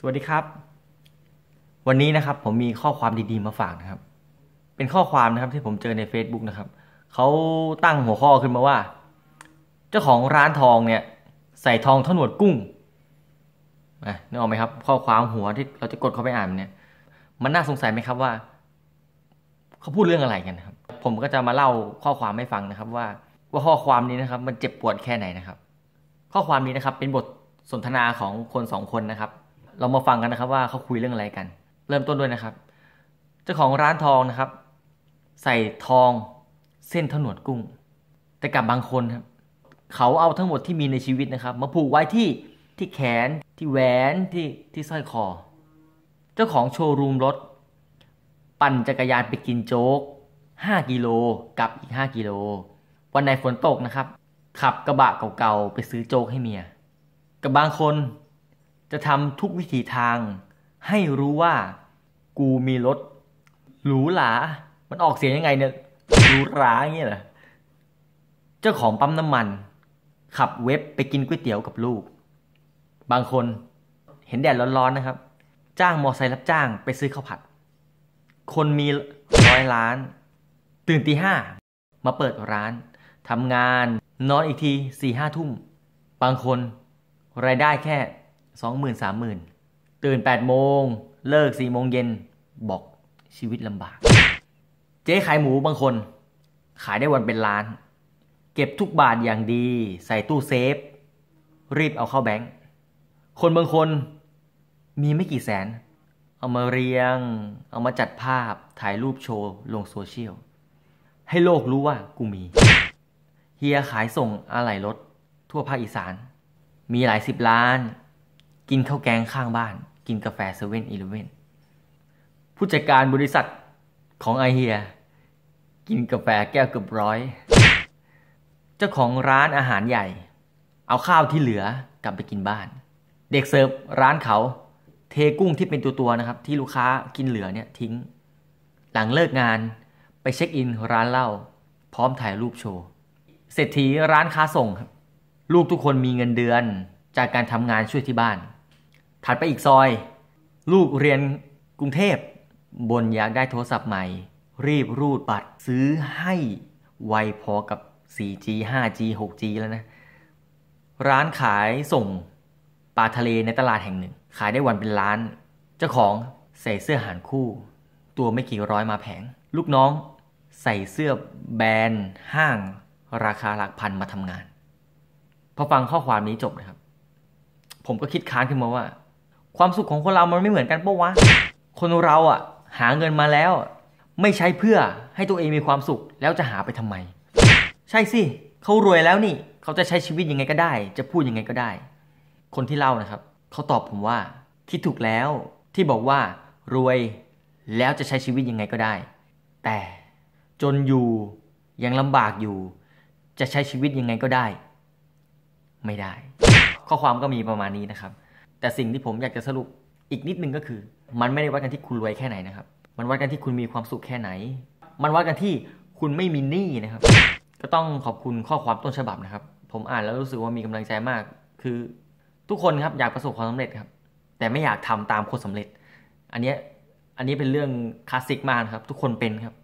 สวัสดีครับ วันนี้นะครับผมมีข้อความดีๆมาฝากนะครับ เป็นข้อความนะครับ ที่ผมเจอใน Facebook นะครับเขาตั้งหัวข้อขึ้นมาว่า เจ้าของร้านทองเนี่ย ใส่ทองทหนวดกุ้งนะนึกออกไหมครับ ข้อความหัวที่เราจะกดเข้าไปอ่านเนี่ย มันน่าสงสัยไหมครับว่า เขาพูดเรื่องอะไรกันนะครับ ผมก็จะมาเล่าข้อความให้ฟังนะครับว่า ว่าข้อความนี้นะครับ มันเจ็บปวดแค่ไหนนะครับ ข้อความนี้นะครับ เป็นบทสนทนาของคนสองคนนะครับเรามาฟังกันนะครับว่าเขาคุยเรื่องอะไรกัน เริ่มต้นด้วยนะครับ เจ้าของร้านทองนะครับ ใส่ทองเส้นถนวดกุ้ง แต่กับบางคนครับเขาเอาทั้งหมดที่มีในชีวิตนะครับ มาผูกไว้ที่ที่แขนที่แหวนที่ที่สร้อยคอ เจ้าของโชว์รูมรถ ปั่นจักรยานไปกินโจ๊ก5 กิโลกับอีก5กิโลวันไหนฝนตกนะครับ ขับกระบะเก่าๆไปซื้อโจ๊กให้เมียกับบางคนจะทำทุกวิถีทางให้รู้ว่ากูมีรถหรูหรามันออกเสียงยังไงเนี่ยหรูหราอย่างเงี้ยเหรอ เจ้าของปั๊มน้ำมัน ขับเว็บไปกินก๋วยเตี๋ยวกับลูก บางคนเห็นแดดร้อนๆนะครับ จ้างมอไซค์รับจ้างไปซื้อข้าวผัด คนมีร้อยล้าน ตื่นตีห้ามาเปิดร้านทำงานนอนอีกทีสี่ห้าทุ่ม บางคนรายได้แค่สองหมื่นสามหมื่นตื่นแปดโมง เลิกสี่โมงเย็น บอกชีวิตลำบาก เจ๊ขายหมูบางคน ขายได้วันเป็นล้าน เก็บทุกบาทอย่างดีใส่ตู้เซฟ รีบเอาเข้าแบงค์คนบางคนมีไม่กี่แสน เอามาเรียงเอามาจัดภาพถ่ายรูปโชว์ลงโซเชียล ให้โลกรู้ว่ากูมี เฮียขายส่งอะไหล่รถทั่วภาคอีสาน มีหลายสิบล้านกินข้าวแกงข้างบ้านกินกาแฟเซเว่นอีเลเว่นผู้จัดการบริษัทของไอเฮีย กินกาแฟแก้วเกือบร้อย เจ้าของร้านอาหารใหญ่ เอาข้าวที่เหลือกลับไปกินบ้าน เด็กเสิร์ฟร้านเขา เทกุ้งที่เป็นตัวๆนะครับที่ลูกค้ากินเหลือเนี่ยทิ้ง หลังเลิกงานไปเช็คอินร้านเหล้า พร้อมถ่ายรูปโชว์ เศรษฐีร้านค้าส่ง ลูกทุกคนมีเงินเดือนจากการทำงานช่วยที่บ้านถัดไปอีกซอย ลูกเรียนกรุงเทพ บนอยากได้โทรศัพท์ใหม่ รีบรูดบัตรซื้อให้ไวพอกับ 4G 5G 6G แล้วนะ ร้านขายส่งปลาทะเลในตลาดแห่งหนึ่ง ขายได้วันเป็นล้าน เจ้าของใส่เสื้อหารคู่ ตัวไม่กี่ร้อยมาแผง ลูกน้อง ใส่เสื้อแบรนด์ ห้าง ราคาหลักพันมาทำงาน พอฟังข้อความนี้จบนะครับ ผมก็คิดค้านขึ้นมาว่าความสุขของคนเรามันไม่เหมือนกันปะวะ คนเราอ่ะหาเงินมาแล้ว ไม่ใช้เพื่อให้ตัวเองมีความสุขแล้วจะหาไปทำไม ใช่สิเขารวยแล้วนี่ เขาจะใช้ชีวิตยังไงก็ได้ จะพูดยังไงก็ได้ คนที่เล่านะครับ เขาตอบผมว่าคิดถูกแล้วที่บอกว่า รวยแล้วจะใช้ชีวิตยังไงก็ได้ แต่จนอยู่ยังลำบากอยู่ จะใช้ชีวิตยังไงก็ได้ ไม่ได้ ข้อความก็มีประมาณนี้นะครับแต่สิ่งที่ผมอยากจะสรุปอีกนิดนึงก็คือ มันไม่ได้วัดกันที่คุณรวยแค่ไหนนะครับ มันวัดกันที่คุณมีความสุขแค่ไหน มันวัดกันที่คุณไม่มีหนี้นะครับ ก็ต้องขอบคุณข้อความต้นฉบับนะครับ ผมอ่านแล้วรู้สึกว่ามีกำลังใจมาก คือทุกคนครับอยากประสบความสำเร็จครับ แต่ไม่อยากทำตามคนสำเร็จ อันนี้อันนี้เป็นเรื่องคลาสสิกมากครับทุกคนเป็นครับ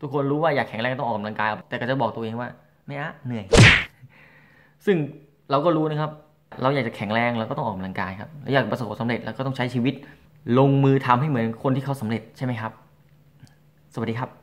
ทุกคนรู้ว่าอยากแข็งแรงต้องออกกำลังกายแต่ก็จะบอกตัวเองว่า ไม่อะเหนื่อย ซึ่งเราก็รู้นะครับเราอยากจะแข็งแรงเราก็ต้องออกกำลังกายครับเราอยากประสบความสำเร็จเราก็ต้องใช้ชีวิต ลงมือทำให้เหมือนคนที่เขาสำเร็จใช่ไหมครับ สวัสดีครับ